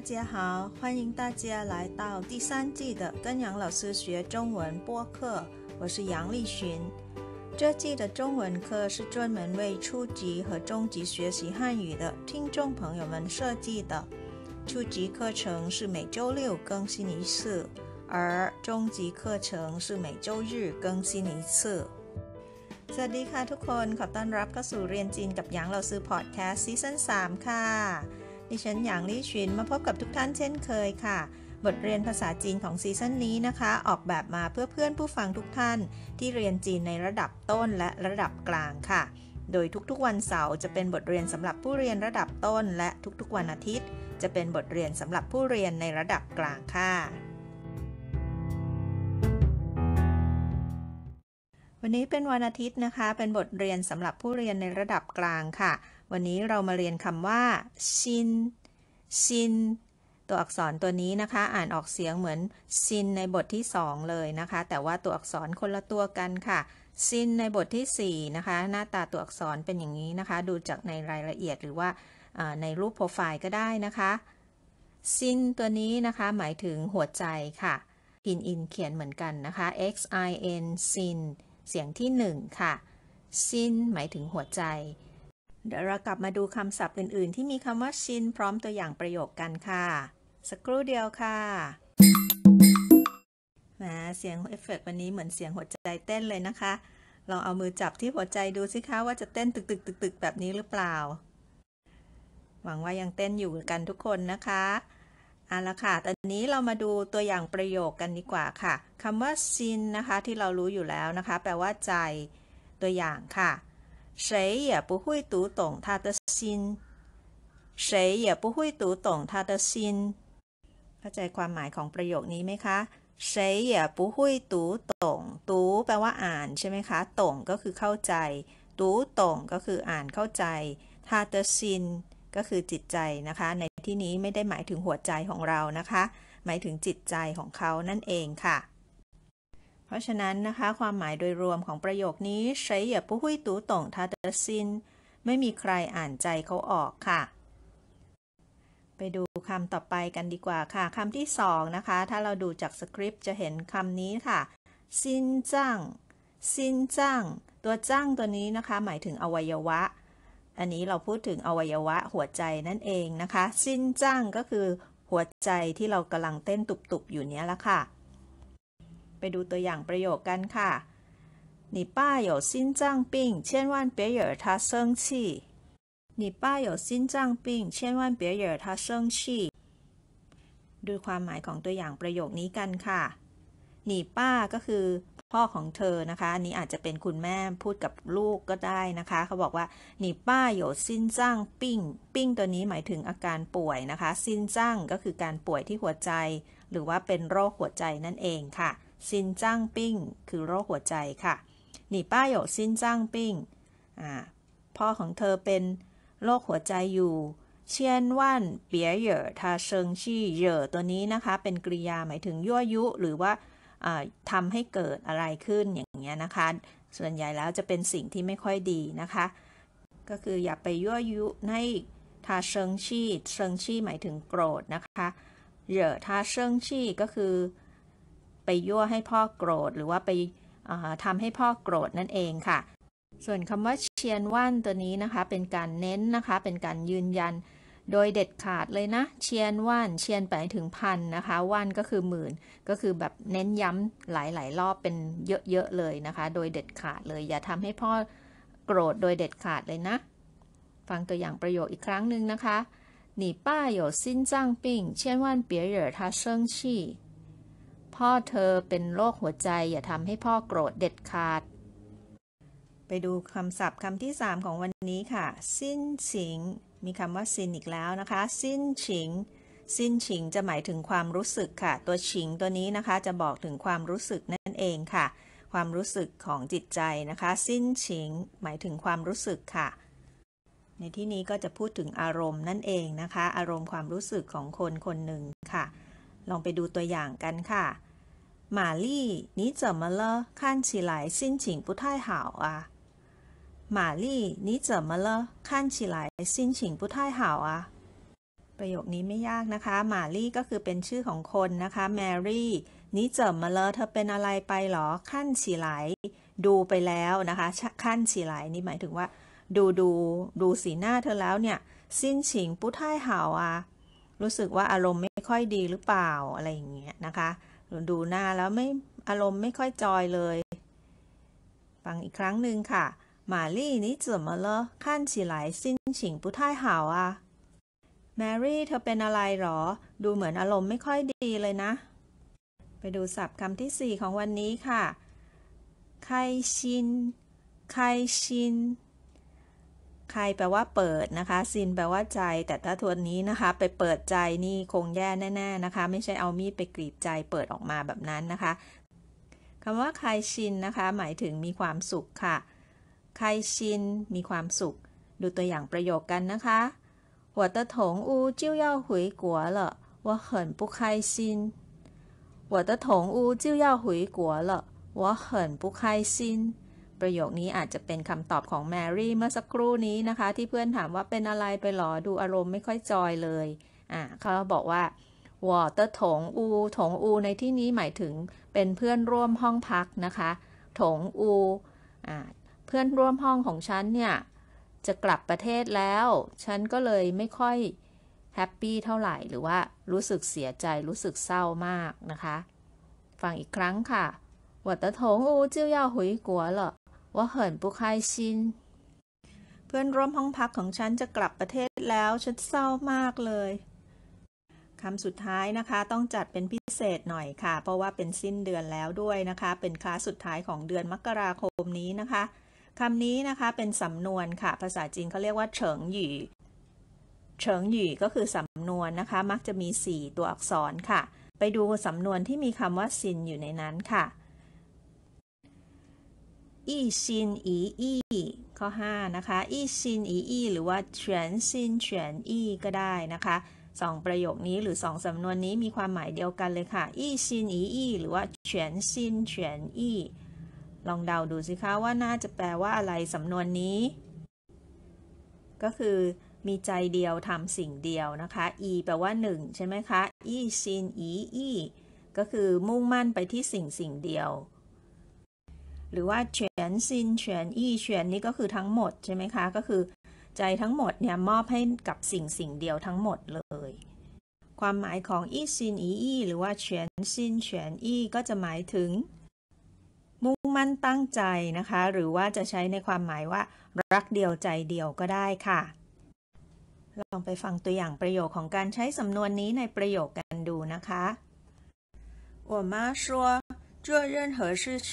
大家好，欢迎大家来到第三季的跟杨老师学中文播客，我是杨丽寻。这季的中文课是专门为初级和中级学习汉语的听众朋友们设计的。初级课程是每周六更新一次，而中级课程是每周日更新一次。สวัสดีค่ะทุกคนขอต้อนรับเข้าสู่เรียนจีนกับหยาง老师 Podcast Season 3ค่ะดิฉันหยางลี่ชินมาพบกับทุกท่านเช่นเคยค่ะ บทเรียนภาษาจีนของซีซั่นนี้นะคะ ออกแบบมาเพื่อเพื่อนผู้ฟังทุกท่าน ที่เรียนจีนในระดับต้นและระดับกลางค่ะ โดยทุกๆวันเสาร์จะเป็นบทเรียนสำหรับผู้เรียนระดับต้นและทุกๆ วันอาทิตย์จะเป็นบทเรียนสำหรับผู้เรียนในระดับกลางค่ะ วันนี้เป็นวันอาทิตย์นะคะ เป็นบทเรียนสำหรับผู้เรียนในระดับกลางค่ะวันนี้เรามาเรียนคำว่าชินชิน ตัวอักษรตัวนี้นะคะ อ่านออกเสียงเหมือนชินในบทที่ 2 เลยนะคะ แต่ว่าตัวอักษรคนละตัวกันค่ะชินในบทที่ 4 นะคะ หน้าตาตัวอักษรเป็นอย่างนี้นะคะ ดูจากในรายละเอียดหรือว่าในรูปโปรไฟล์ก็ได้นะคะชินตัวนี้นะคะ หมายถึงหัวใจค่ะ พินอินเขียนเหมือนกันนะคะ x i n ชิน เสียงที่1ค่ะชินหมายถึงหัวใจเดี๋ยวเรากลับมาดูคำศัพท์อื่นๆที่มีคำว่า ชินพร้อมตัวอย่างประโยคกันค่ะสักครู่เดียวค่ะนะเสียงเอฟเฟกวันนี้เหมือนเสียงหัวใจเต้นเลยนะคะลองเอามือจับที่หัวใจดูสิคะว่าจะเต้นตึกตึกตึกตึกแบบนี้หรือเปล่า หวังว่ายังเต้นอยู่กันทุกคนนะคะเอาละค่ะตอนนี้เรามาดูตัวอย่างประโยคกันดีกว่าค่ะคำว่าชินนะคะ ที่เรารู้อยู่แล้วนะคะ แปลว่า ใจ ตัวอย่างค่ะ谁也不会读懂他的心谁也不会读懂他的心เข้าใจความหมายของประโยคนี้ไหมคะ谁也不会读懂读แปลว่าอ่านใช่ไหมคะต่งก็คือเข้าใจ读懂ก็คืออ่านเข้าใจ他的心ก็คือจิตใจนะคะ ในที่นี้ไม่ได้หมายถึงหัวใจของเรานะคะ หมายถึงจิตใจของเขานั่นเองค่ะเพราะฉะนั้นนะคะ ความหมายโดยรวมของประโยคนี้ใช้เหยบผู้หุ้ยตูต่งทาตซินไม่มีใครอ่านใจเขาออกค่ะ ไปดูคำต่อไปกันดีกว่าค่ะคำที่สองนะคะ ถ้าเราดูจากสคริปต์จะเห็นคำนี้ค่ะซินจังซินจังตัวจังตัวนี้นะคะ หมายถึงอวัยวะ อันนี้เราพูดถึงอวัยวะหัวใจนั่นเองนะคะซินจังก็คือหัวใจที่เรากำลังเต้นตุบๆอยู่เนี้ยละค่ะไปดูตัวอย่างประโยคกันค่ะ你爸有心脏病千万别惹他生气你爸有心脏病千万别惹他生气ดูความหมายของตัวอย่างประโยคนี้กันค่ะ หนีป้า ก็คือพ่อของเธอนะคะอันนี้อาจจะเป็นคุณแม่พูดกับลูกก็ได้นะคะ เขาบอกว่าหนีป้าโยซินจ้างปิ้งปิ้งตัวนี้หมายถึงอาการป่วยนะคะ ซินจ้างก็คือการป่วยที่หัวใจ หรือว่าเป็นโรคหัวใจนั่นเองค่ะซินจ้างปิ้งคือโรคหัวใจค่ะหนี่ป้าโยกซินจ้างปิ้งพ่อของเธอเป็นโรคหัวใจอยู่ เชียนว่าน เปียเหย่อทาเชิงชี่เหย่อตัวนี้นะคะ เป็นกริยาหมายถึงยั่วยุ หรือว่าทำให้เกิดอะไรขึ้นอย่างเงี้ยนะคะ ส่วนใหญ่แล้วจะเป็นสิ่งที่ไม่ค่อยดีนะคะ ก็คืออย่าไปยั่วยุให้ทาเชิงชี่เชิงชี่หมายถึงโกรธนะคะเหย่อทาเชิงชี่ก็คือไปยั่วให้พ่อโกรธหรือว่าไปทำให้พ่อโกรธนั่นเองค่ะ ส่วนคำว่าเชียนว่านตัวนี้นะคะ เป็นการเน้นนะคะ เป็นการยืนยัน โดยเด็ดขาดเลยนะเชียนว่านเชียนไปถึงพันนะคะว่านก็คือหมื่น ก็คือแบบเน้นย้ำหลายๆ รอบเป็นเยอะ ๆ เลยนะคะ โดยเด็ดขาดเลยอย่าทำให้พ่อโกรธโดยเด็ดขาดเลยนะฟังตัวอย่างประโยคอีกครั้งหนึ่งนะคะ你爸有心脏病千万别惹他生气พ่อเธอเป็นโรคหัวใจอย่าทำให้พ่อโกรธเด็ดขาด ไปดูคำศัพท์คำที่ 3 ของวันนี้ค่ะสิ้นฉิง มีคำว่าสิ้นอีกแล้วนะคะ สิ้นฉิง สิ้นฉิง จะหมายถึงความรู้สึกค่ะ ตัวฉิง ตัวนี้นะคะจะบอกถึงความรู้สึกนั่นเองค่ะ ความรู้สึกของจิตใจนะคะ สิ้นฉิง หมายถึงความรู้สึกค่ะ ในที่นี้ก็จะพูดถึงอารมณ์นั่นเองนะคะ อารมณ์ความรู้สึกของคนคนหนึ่งค่ะ ลองไปดูตัวอย่างกันค่ะ玛丽，你怎么了？看起来心情不太好啊。玛丽，你怎么了？看起来心情不太好啊。ประโยคนี้ไม่ยากนะคะมาลี่ก็คือเป็นชื่อของคนนะคะแมรี่นี่เจอมาเลยเธอเป็นอะไรไปหรอขั้นฉีไหลดูไปแล้วนะคะขั้นฉีไหลนี่หมายถึงว่า ดูดูดูสีหน้าเธอแล้วเนี่ยสิ้นฉิงปุ้ท่ายหาวอ่ะรู้สึกว่าอารมณ์ไม่ค่อยดีหรือเปล่าอะไรอย่างเงี้ยนะคะดูหน้าแล้วไม่อารมณ์ไม่ค่อยจอยเลย ฟังอีกครั้งหนึ่งค่ะ มาี่ฉิง怎么了看起来心情不太好啊แมรี่เธอเป็นอะไรหรอ ดูเหมือนอารมณ์ไม่ค่อยดีเลยนะ ไปดูศัพท์คำที่สี่ของวันนี้ค่ะไคชินไคชินใครแปลว่าเปิดนะคะซินแปลว่าใจ แต่ถ้าทวนนี้นะคะ ไปเปิดใจนี่คงแย่แน่ๆนะคะ ไม่ใช่เอามีดไปกรีดใจเปิดออกมาแบบนั้นนะคะคำว่าใครชินนะคะหมายถึงมีความสุขค่ะใครชินมีความสุข ดูตัวอย่างประโยคกันนะคะ我的同屋就要回国了我很不开心我的同屋就要回国了我很不开心ประโยคนี้อาจจะเป็นคำตอบของแมรี่เมื่อสักครู่นี้นะคะที่เพื่อนถามว่าเป็นอะไรไปหรอดูอารมณ์ไม่ค่อยจอยเลยอ่าเขาบอกว่าวอเตอร์ถงอูถงอูในที่นี้หมายถึงเป็นเพื่อนร่วมห้องพักนะคะถงอูอ่าเพื่อนร่วมห้องของฉันเนี่ยจะกลับประเทศแล้วฉันก็เลยไม่ค่อยแฮปปี้เท่าไหร่หรือว่ารู้สึกเสียใจรู้สึกเศร้ามากนะคะ ฟังอีกครั้งค่ะววอตถงูจิ้ยาหุยกัวเหรอ我很不开心เพื่อนร่วมห้องพักของฉันจะกลับประเทศแล้วฉันเศร้ามากเลยคำสุดท้ายนะคะต้องจัดเป็นพิเศษหน่อยค่ะ เพราะว่าเป็นสิ้นเดือนแล้วด้วยนะคะ เป็นคลาสสุดท้ายของเดือนมกราคมนี้นะคะคำนี้นะคะเป็นสำนวนค่ะ ภาษาจีนเขาเรียกว่าเฉิงหยี่เฉิงหยี่ก็คือสำนวนนะคะมักจะมี4ตัวอักษรค่ะ ไปดูสำนวนที่มีคำว่าซินอยู่ในนั้นค่ะอีซินอีอีข้อ5นะคะอีซินอีอีหรือว่าเฉียนซินเฉียนอีก็ได้นะคะสองประโยคนี้หรือสองสำนวนนี้มีความหมายเดียวกันเลยค่ะอีซินอีอีหรือว่าเฉียนซินเฉียนอีลองเดาดูสิคะว่าน่าจะแปลว่าอะไรสำนวนนี้ ก็คือ มีใจเดียวทำสิ่งเดียวนะคะอีแปลว่าหนึ่งใช่ไหมคะอีซินอีอีก็คือมุ่งมั่นไปที่สิ่งสิ่งเดียว หรือว่าเฉนซินเฉียนอี้เฉียนนี่ก็คือทั้งหมดใช่ไหมคะก็คือใจทั้งหมดเนี่ยมอบให้กับสิ่งสิ่งเดียวทั้งหมดเลย ความหมายของอี้ซินอีอี้หรือว่าเฉียนซินเฉียนอี้ก็จะหมายถึง มุ่งมั่นตั้งใจนะคะหรือว่าจะใช้ในความหมายว่า รักเดียวใจเดียวก็ได้ค่ะ ลองไปฟังตัวอย่างประโยคของการใช้สำนวนนี้ในประโยคกันดูนะคะ我妈说做任何事情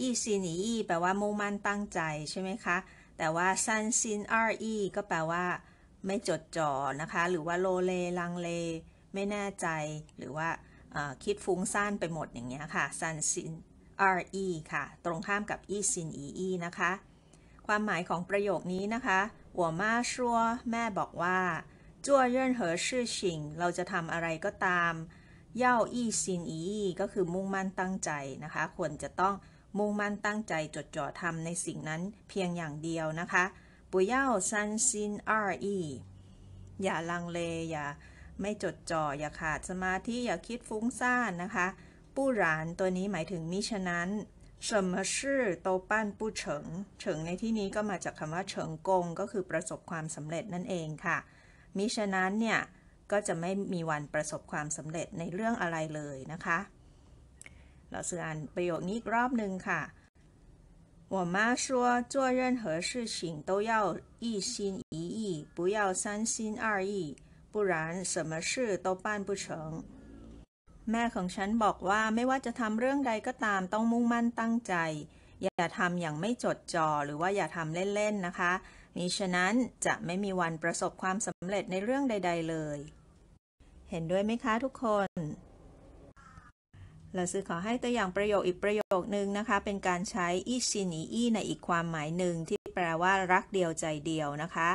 ยี่ซินอีแปลว่ามุ่งมั่นตั้งใจใช่ไหมคะ แต่ว่าซันซินอรอีก็แปลว่า ไม่จดจ่อนะคะ หรือว่าโลเลลังเล ไม่แน่ใจ หรือว่าคิดฟุ้งซ่านไปหมดอย่างเงี้ยค่ะซันซินอรอีค่ะ ตรงข้ามกับอีซินอีอีนะคะ ความหมายของประโยคนี้นะคะ หัวมาชัวแม่บอกว่าจั่วเย่นเหอชื่อชิง เราจะทำอะไรก็ตามเย่าอี้ซินอีก็คือมุ่งมั่นตั้งใจนะคะ ควรจะต้องมุ่งมั่นตั้งใจจดจ่อทำในสิ่งนั้นเพียงอย่างเดียวนะคะ ปุยาซันซินอรีอย่าลังเล อย่าไม่จดจ่ออย่าขาดสมาธิอย่าคิดฟุ้งซ่านนะคะ ปู้หลานตัวนี้หมายถึงมิฉะนั้น สมชื่อโตปู้เฉิงเฉิงในที่นี้ก็มาจากคำว่าเฉิงกงก็คือประสบความสำเร็จนั่นเองค่ะ มิฉะนั้นเนี่ย ก็จะไม่มีวันประสบความสำเร็จในเรื่องอะไรเลยนะคะเราอ่านประโยคนี้รอบหนึ่งค่ะ我妈说，做任何事情都要一心一意，不要三心二意，不然什么事都办不成。แม่ของฉันบอกว่าไม่ว่าจะทำเรื่องใดก็ตามต้องมุ่งมั่นตั้งใจ อย่าทำอย่างไม่จดจ่อหรือว่าอย่าทำเล่น ๆ นะคะมิฉะนั้นจะไม่มีวันประสบความสำเร็จในเรื่องใด ๆเลย เห็นด้วยไหมคะทุกคนเราซื้อขอให้ตัวอย่างประโยคอีกประโยคหนึ่งนะคะ เป็นการใช้อีชินีอีในอีกความหมายหนึ่งที่แปลว่ารักเดียวใจเดียวนะคะ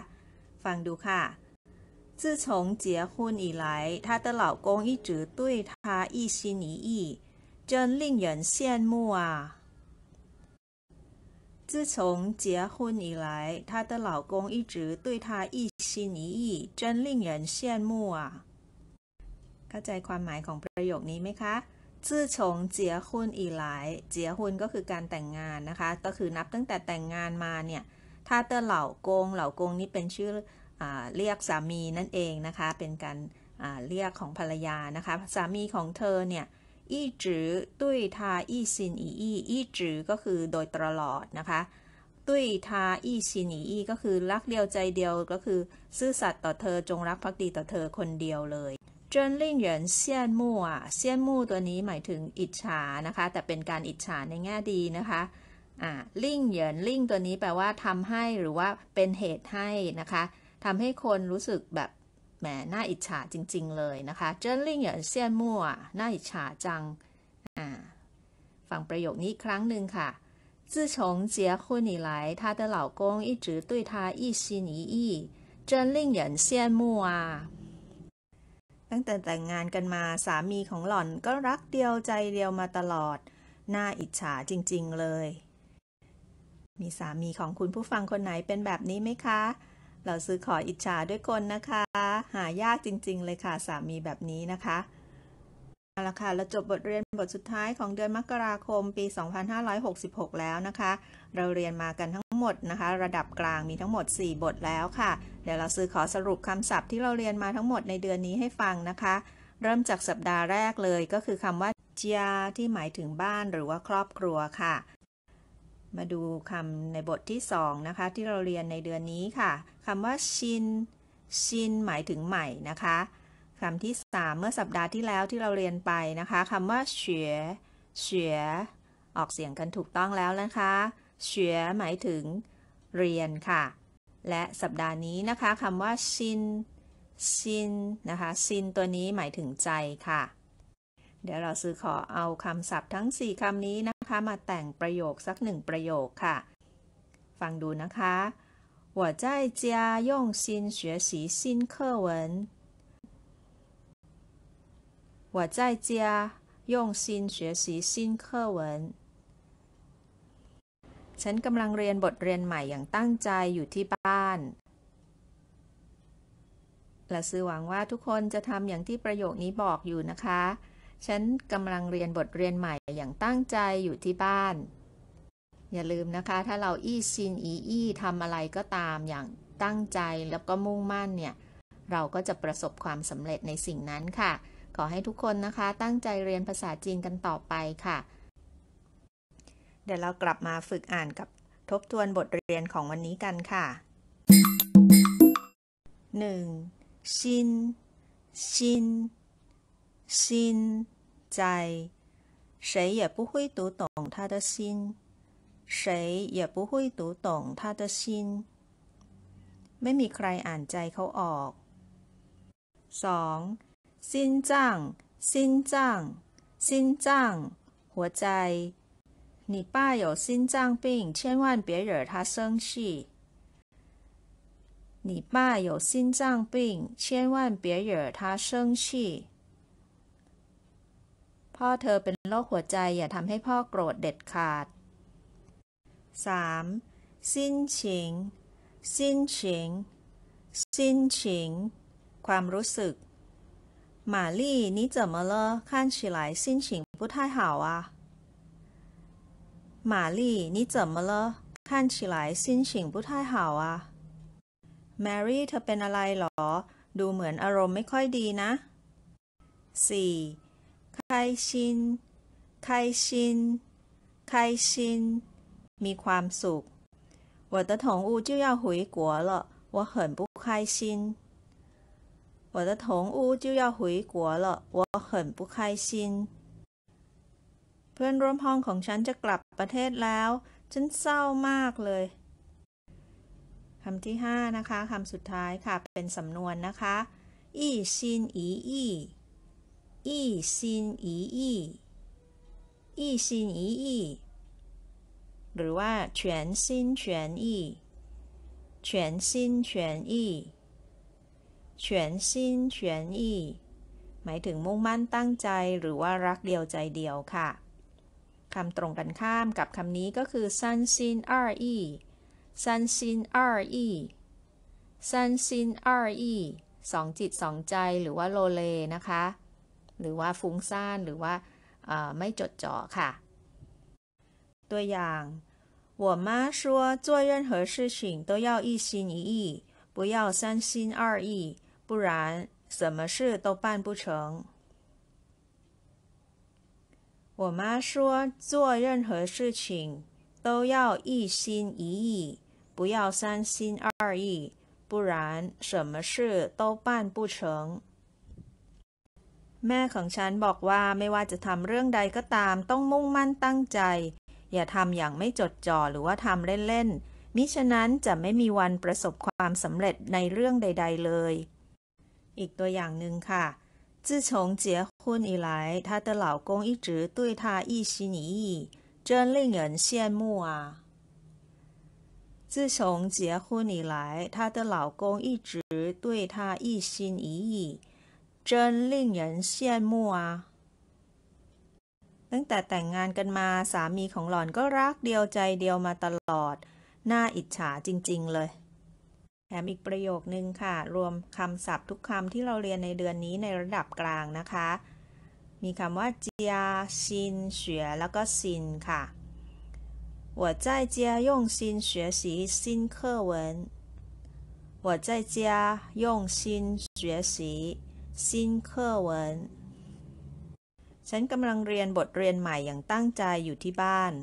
ฟังดูค่ะ自从结婚以来，她的老公一直对她一心一意，真令人羡慕啊！自从结婚以来，她的老公一直对她一心一意，真令人羡慕啊！เข้าใจความหมายของประโยคนี้ไหมคะชื่อชงเจียหุนอีหลายเจียหุนก็คือการแต่งงานนะคะ ก็คือนับตั้งแต่แต่งงานมาเนี่ยถ้าเตอเหล่ากง เหล่ากงนี่เป็นชื่ออเรียกสามีนั่นเองนะคะเป็นการเรียกของภรรยานะคะ สามีของเธอเนี่ยอี้จือตุ้ยทาอี้ซินอีอี้อี้จือก็คือโดยตลอดนะคะ ตุ้ยทาอี้ซินอีอี้ก็คือรักเดียวใจเดียวก็คือซื่อสัตย์ต่อเธอจงรักภักดีต่อเธอคนเดียวเลยจน令人羡慕อ่ะ羡慕ตัวนี้หมายถึงอิจฉานะคะ แต่เป็นการอิจฉาในแง่ดีนะคะ อ่า ลิ่งเหยินลิ่ง ตัวนี้แปลว่าทำให้หรือว่าเป็นเหตุให้นะคะ ทำให้คนรู้สึกแบบแหม น่าอิจฉาจริง ๆ เลยนะคะเจิ้นลิ่งเหยินเซียนมั่วน่าอิจฉาจัง อ่าฟังประโยคนี้ครั้งหนึ่งค่ะ自从结婚以来她的老公一直对她一心一意真令人羡慕啊ั้งแต่แต่งงานกันมาสามีของหล่อนก็รักเดียวใจเดียวมาตลอดน่าอิจฉาจริงๆเลย มีสามีของคุณผู้ฟังคนไหนเป็นแบบนี้ไหมคะ เราซื้อขออิจฉาด้วยคนนะคะ หายากจริง ๆ เลยค่ะสามีแบบนี้นะคะเอาละค่ะ เราจบบทเรียนบทสุดท้ายของเดือนมกราคมปี 2566 แล้วนะคะ เราเรียนมากันทั้งหมดนะคะระดับกลางมีทั้งหมด 4 บทแล้วค่ะ เดี๋ยวเราซื้อขอสรุปคำศัพท์ที่เราเรียนมาทั้งหมดในเดือนนี้ให้ฟังนะคะ เริ่มจากสัปดาห์แรกเลยก็คือคำว่าเจียที่หมายถึงบ้านหรือว่าครอบครัวค่ะ มาดูคำในบทที่ 2 นะคะ ที่เราเรียนในเดือนนี้ค่ะคำว่า ชินชินหมายถึงใหม่นะคะคำที่ 3 เมื่อสัปดาห์ที่แล้วที่เราเรียนไปนะคะคำว่าเฉยเฉยออกเสียงกันถูกต้องแล้วนะคะเฉยหมายถึงเรียนค่ะ และสัปดาห์นี้นะคะคำว่าชินชินนะคะชินตัวนี้หมายถึงใจค่ะ เดี๋ยวเราซื้อขอเอาคำศัพท์ทั้ง 4คำนี้นะคะ มาแต่งประโยคสักหนึ่งประโยคค่ะ ฟังดูนะคะ我在家用心学习新课文我在家用心学习新课文ฉันกำลังเรียนบทเรียนใหม่อย่างตั้งใจอยู่ที่บ้าน และซือหวังว่าทุกคนจะทำอย่างที่ประโยคนี้บอกอยู่นะคะ ฉันกำลังเรียนบทเรียนใหม่อย่างตั้งใจอยู่ที่บ้าน อย่าลืมนะคะ ถ้าเราอี้ซินอีอี้ทำอะไรก็ตามอย่างตั้งใจแล้วก็มุ่งมั่นเนี่ย เราก็จะประสบความสำเร็จในสิ่งนั้นค่ะขอให้ทุกคนนะคะตั้งใจเรียนภาษาจีนกันต่อไปค่ะ เดี๋ยวเรากลับมาฝึกอ่านกับทบทวนบทเรียนของวันนี้กันค่ะ 1. ชินชินชินใจ谁也不会读懂他的心，谁也不会读懂他的心。ไม่มีใครอ่านใจเขาออก 2. 心脏，心脏，心脏，活在。หัวใจ你爸有心脏病，千万别惹他生气。你爸有心脏病，千万别惹他生气。พ่อเธอเป็นโรคหัวใจอย่าทำให้พ่อโกรธเด็ดขาด 3. สิ้นฉิงสิ้นฉิงสิ้นฉิงความรู้สึก玛丽，你怎么了？看起来心情不太好啊。玛丽，你怎么了？看起来心情不太好啊。Mary เธอเป็นอะไรหรอ ดูเหมือนอารมณ์ไม่ค่อยดีนะ 4. ใครชินใครชินใครชินมีความสุข我的宠物就要回国了我很不开心我的同屋就要回国了我很不开心เพื่อนร่วมห้องของฉันจะกลับประเทศแล้ว ฉันเศร้ามากเลย คำที่5นะคะ คำสุดท้ายค่ะ เป็นสำนวนนะคะอีซินอีอีอีซินอีอีอีซินอีอีหรือว่า全心全意全心全意全心全意หมายถึงมุ่งมั่นตั้งใจหรือว่ารักเดียวใจเดียวค่ะ คำตรงกันข้ามกับคำนี้ก็คือ三心二意三心二意三心二意สองจิตสองใจหรือว่าโลเลนะคะ หรือว่าฟุ้งซ่าน หรือว่าไม่จดจ่อค่ะ ตัวอย่าง我妈说做任何事情都要一心一意不要三心二意不然什么事都办不成。我妈说，做任何事情都要一心一意，不要三心二意，不然什么事都办不成。แม่ของฉันบอกว่าไม่ว่าจะทำเรื่องใดก็ตามต้องมุ่งมั่นตั้งใจ อย่าทำอย่างไม่จดจ่อหรือว่าทำเล่นๆมิฉะนั้นจะไม่มีวันประสบความสำเร็จในเรื่องใดๆเลยอีกตัวอย่างหนึ่งค่ะ自从结婚以来她的老公一直对她一心一意真令人羡慕啊自从结婚以来她的老公一直对她一心一意真令人羡慕啊ตั้งแต่แต่งงานกันมาสามีของหล่อนก็รักเดียวใจเดียวมาตลอด น่าอิจฉาจริง ๆเลยแถมอีกประโยค นึงค่ะ รวมคำศัพท์ทุกคำที่เราเรียนในเดือนนี้ในระดับกลางนะคะ มีคำว่าเจียซินเฉียแล้วก็ซินค่ะ我在家用心学习新课文我在家用心学习新课文ฉันกำลังเรียนบทเรียนใหม่อย่างตั้งใจอยู่ที่บ้าน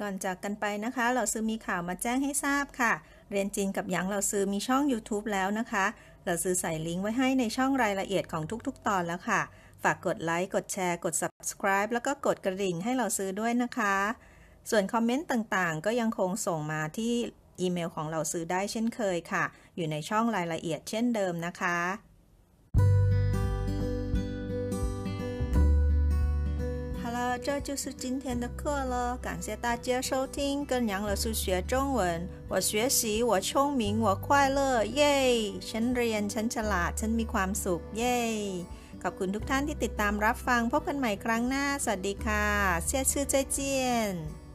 ก่อนจากกันไปนะคะ เราซื้อมีข่าวมาแจ้งให้ทราบค่ะ เรียนจีนกับหยางเราซื้อมีช่อง YouTube แล้วนะคะ เราซื้อใส่ลิงก์ไว้ให้ในช่องรายละเอียดของทุกๆ ตอนแล้วค่ะ ฝากกดไลค์ กดแชร์ กด subscribe แล้วก็กดกระดิ่งให้เราซื้อด้วยนะคะ ส่วนคอมเมนต์ต่างๆ ก็ยังคงส่งมาที่อีเมลของเราซื้อได้เช่นเคยค่ะ อยู่ในช่องรายละเอียดเช่นเดิมนะคะ了，这就是今天的课了。感谢大家收听《跟杨老师学中文》。我学习，我聪明，我快乐，เยฉันเรียนฉันฉลาดฉันมีความสุขเย้ขอบคุณทุกท่านที่ติดตามรับฟังพบกันใหม่ครั้งหน้าสวัสดีค่ะเสียชื่อเจียน